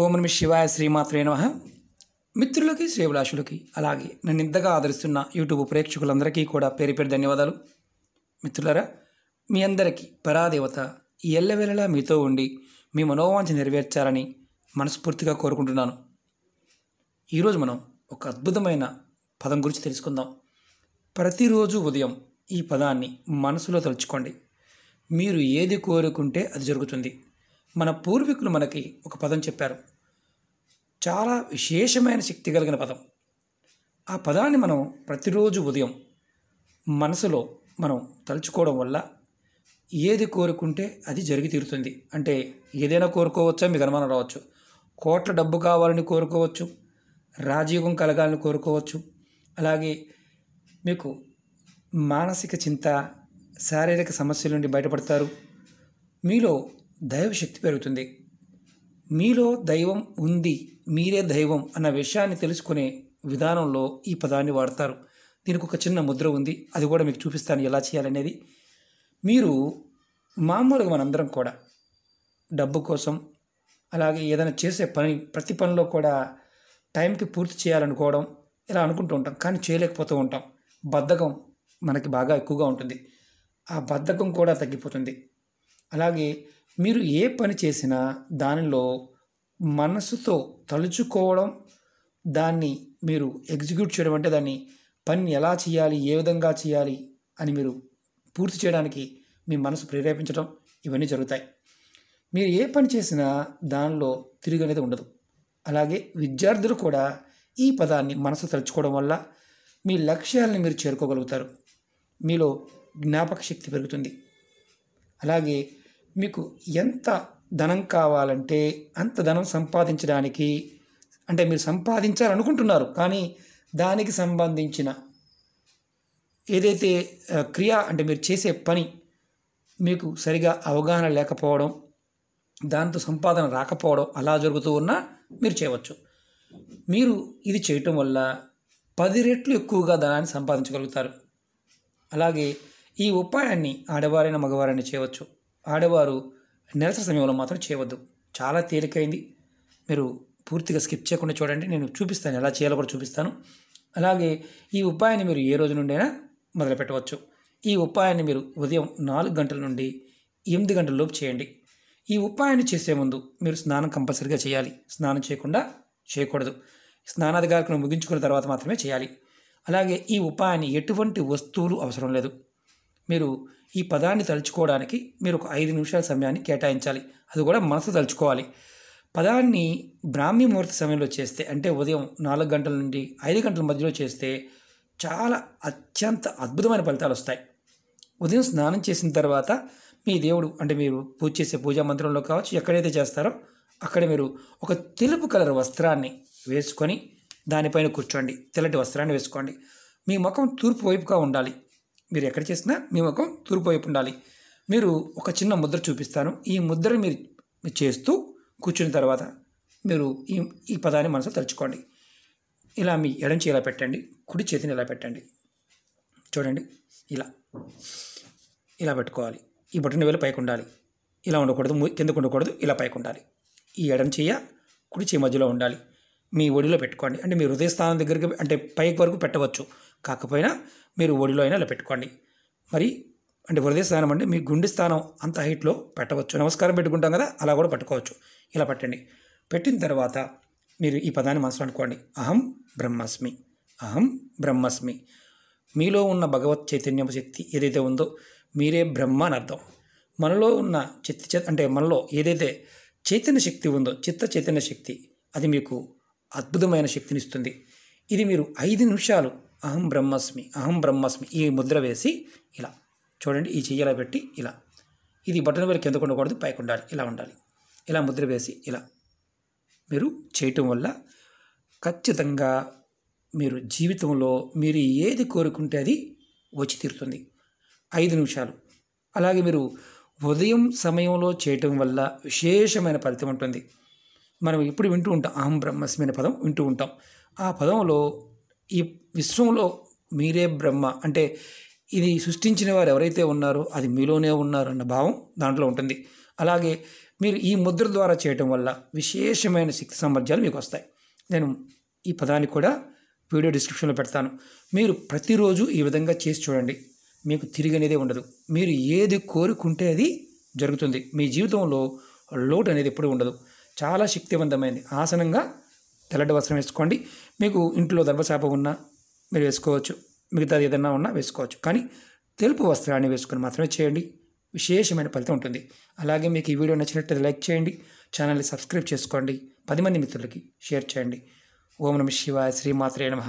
ఓం నమి శివాయ శ్రీమాత్రే నమ మిత్రులకి శ్రేభిలాషులకి అలాగే నన్ను ఇంతగా ఆదరిస్తున్న యూట్యూబ్ ప్రేక్షకులందరికీ కూడా పేరు పేరు ధన్యవాదాలు మిత్రులరా మీ అందరికీ పరాదేవత ఎల్లవేళలా మీతో ఉండి మీ మనోవాంఛ నెరవేర్చాలని మనస్ఫూర్తిగా కోరుకుంటున్నాను ఈరోజు మనం ఒక అద్భుతమైన పదం గురించి తెలుసుకుందాం ప్రతిరోజు ఉదయం ఈ పదాన్ని మనసులో తలుచుకోండి మీరు ఏది కోరుకుంటే అది జరుగుతుంది మన పూర్వీకులు మనకి ఒక పదం చెప్పారు చాలా విశేషమైన శక్తి కలిగిన పదం ఆ పదాన్ని మనం ప్రతిరోజు ఉదయం మనసులో మనం తలుచుకోవడం వల్ల ఏది కోరుకుంటే అది జరిగి తీరుతుంది అంటే ఏదైనా కోరుకోవచ్చా మీకు అనుమానం రావచ్చు కోట్ల డబ్బు కావాలని కోరుకోవచ్చు రాజయోగం కలగాలని కోరుకోవచ్చు అలాగే మీకు మానసిక చింత శారీరక సమస్యల నుండి బయటపడతారు మీలో దైవశక్తి పెరుగుతుంది మీలో దైవం ఉంది మీరే దైవం అన్న విషయాన్ని తెలుసుకునే విధానంలో ఈ పదాన్ని వాడతారు దీనికి ఒక చిన్న ముద్ర ఉంది అది కూడా మీకు చూపిస్తాను ఎలా చేయాలనేది మీరు మామూలుగా మనందరం కూడా డబ్బు కోసం అలాగే ఏదైనా చేసే పని ప్రతి పనిలో కూడా టైంకి పూర్తి చేయాలనుకోవడం ఇలా అనుకుంటూ ఉంటాం కానీ చేయలేకపోతూ ఉంటాం బద్ధకం మనకి బాగా ఎక్కువగా ఉంటుంది ఆ బద్ధకం కూడా తగ్గిపోతుంది అలాగే మీరు ఏ పని చేసినా దానిలో మనసుతో తలుచుకోవడం దాన్ని మీరు ఎగ్జిక్యూట్ చేయడం అంటే దాన్ని పని ఎలా చేయాలి ఏ విధంగా చేయాలి అని మీరు పూర్తి చేయడానికి మీ మనసు ప్రేరేపించడం ఇవన్నీ జరుగుతాయి మీరు ఏ పని చేసినా దానిలో తిరిగి అనేది ఉండదు అలాగే విద్యార్థులు కూడా ఈ పదాన్ని మనసు తలుచుకోవడం వల్ల మీ లక్ష్యాలను మీరు చేరుకోగలుగుతారు మీలో జ్ఞాపక శక్తి పెరుగుతుంది అలాగే మీకు ఎంత ధనం కావాలంటే అంత ధనం సంపాదించడానికి అంటే మీరు సంపాదించాలనుకుంటున్నారు కానీ దానికి సంబంధించిన ఏదైతే క్రియ అంటే మీరు చేసే పని మీకు సరిగా అవగాహన లేకపోవడం దాంతో సంపాదన రాకపోవడం అలా జరుగుతూ ఉన్నా మీరు చేయవచ్చు మీరు ఇది చేయటం వల్ల పది రెట్లు ఎక్కువగా ధనాన్ని సంపాదించగలుగుతారు అలాగే ఈ ఉపాయాన్ని ఆడవారైన మగవారైనా చేయవచ్చు ఆడవారు నెలసరి సమయంలో మాత్రం చేయవద్దు చాలా తేలికైంది మీరు పూర్తిగా స్కిప్ చేయకుండా చూడండి నేను చూపిస్తాను ఎలా చేయాలో కూడా చూపిస్తాను అలాగే ఈ ఉపాయాన్ని మీరు ఏ రోజు నుండైనా మొదలుపెట్టవచ్చు ఈ ఉపాయాన్ని మీరు ఉదయం నాలుగు గంటల నుండి ఎనిమిది గంటల లోపు చేయండి ఈ ఉపాయాన్ని చేసే ముందు మీరు స్నానం కంపల్సరీగా చేయాలి స్నానం చేయకుండా చేయకూడదు స్నానాధికారికను ముగించుకున్న తర్వాత మాత్రమే చేయాలి అలాగే ఈ ఉపాయాన్ని ఎటువంటి వస్తువులు అవసరం లేదు మీరు ఈ పదాన్ని తలుచుకోవడానికి మీరు ఒక ఐదు నిమిషాల సమయాన్ని కేటాయించాలి అది కూడా మనసు తలుచుకోవాలి పదాన్ని బ్రాహ్మీ ముహూర్త సమయంలో చేస్తే అంటే ఉదయం నాలుగు గంటల నుండి ఐదు గంటల మధ్యలో చేస్తే చాలా అత్యంత అద్భుతమైన ఫలితాలు వస్తాయి ఉదయం స్నానం చేసిన తర్వాత మీ దేవుడు అంటే మీరు పూజ చేసే పూజా మంత్రంలో కావచ్చు ఎక్కడైతే చేస్తారో అక్కడ మీరు ఒక తెలుపు కలర్ వస్త్రాన్ని వేసుకొని దానిపైన కూర్చోండి తెల్లటి వస్త్రాన్ని వేసుకోండి మీ ముఖం తూర్పు వైపుగా ఉండాలి మీరు ఎక్కడ చేసినా మీ ముఖం తూర్పు వైపు ఉండాలి మీరు ఒక చిన్న ముద్ర చూపిస్తాను ఈ ముద్రను మీరు చేస్తూ కూర్చున్న తర్వాత మీరు ఈ ఈ పదాన్ని మనసు తలుచుకోండి ఇలా మీ ఎడం ఇలా పెట్టండి కుడి చేతిని ఇలా పెట్టండి చూడండి ఇలా ఇలా పెట్టుకోవాలి ఈ బొట్టన వేలు పైకి ఉండాలి ఇలా ఉండకూడదు కిందకు ఉండకూడదు ఇలా పైకి ఉండాలి ఈ ఎడం చేయ కుడి చేయి మధ్యలో ఉండాలి మీ ఒడిలో పెట్టుకోండి అంటే మీ హృదయస్థానం దగ్గరికి అంటే పైకి వరకు పెట్టవచ్చు కాకపోయినా మీరు ఒడిలో అయినా ఇలా పెట్టుకోండి మరి అంటే హృదయ స్థానం అంటే మీ గుండె స్థానం అంత హైట్లో పెట్టవచ్చు నమస్కారం పెట్టుకుంటాం కదా అలా కూడా పట్టుకోవచ్చు ఇలా పెట్టండి పెట్టిన తర్వాత మీరు ఈ పదాన్ని మనసులో అనుకోండి అహం బ్రహ్మస్మి అహం బ్రహ్మస్మి మీలో ఉన్న భగవత్ చైతన్య శక్తి ఏదైతే ఉందో మీరే బ్రహ్మ అని అర్థం మనలో ఉన్న చిత్త అంటే మనలో ఏదైతే చైతన్య శక్తి ఉందో చిత్త చైతన్య శక్తి అది మీకు అద్భుతమైన శక్తినిస్తుంది ఇది మీరు ఐదు నిమిషాలు అహం బ్రహ్మస్మి అహం బ్రహ్మస్మి ఈ ముద్ర వేసి ఇలా చూడండి ఈ చెయ్యలా పెట్టి ఇలా ఇది బటన్ వేలు కిందకు ఉండకూడదు పైకి ఉండాలి ఇలా ఉండాలి ఇలా ముద్ర వేసి ఇలా మీరు చేయటం వల్ల ఖచ్చితంగా మీరు జీవితంలో మీరు ఏది కోరుకుంటే అది వచ్చి తీరుతుంది ఐదు నిమిషాలు అలాగే మీరు ఉదయం సమయంలో చేయటం వల్ల విశేషమైన ఫలితం ఉంటుంది మనం ఇప్పుడు వింటూ ఉంటాం అహం బ్రహ్మస్మైన పదం వింటూ ఉంటాం ఆ పదంలో ఈ విశ్వంలో మీరే బ్రహ్మ అంటే ఇది సృష్టించిన వారు ఎవరైతే ఉన్నారో అది మీలోనే ఉన్నారన్న భావం దాంట్లో ఉంటుంది అలాగే మీరు ఈ ముద్ర ద్వారా చేయటం వల్ల విశేషమైన శక్తి సామర్థ్యాలు మీకు వస్తాయి నేను ఈ పదాన్ని కూడా వీడియో డిస్క్రిప్షన్లో పెడతాను మీరు ప్రతిరోజు ఈ విధంగా చేసి చూడండి మీకు తిరిగి అనేది ఉండదు మీరు ఏది కోరుకుంటే అది జరుగుతుంది మీ జీవితంలో లోటు అనేది ఎప్పుడూ ఉండదు చాలా శక్తివంతమైనది ఆసనంగా తెల్లటి వస్త్రం వేసుకోండి మీకు ఇంట్లో దర్భశాప ఉన్నా మీరు వేసుకోవచ్చు మిగతాది ఏదైనా ఉన్నా వేసుకోవచ్చు కానీ తెలుపు వస్త్రాన్ని వేసుకొని మాత్రమే చేయండి విశేషమైన ఫలితం ఉంటుంది అలాగే మీకు ఈ వీడియో నచ్చినట్లయితే లైక్ చేయండి ఛానల్ని సబ్స్క్రైబ్ చేసుకోండి పది మంది మిత్రులకి షేర్ చేయండి ఓం నమ శివాయ శ్రీమాత్రే నమ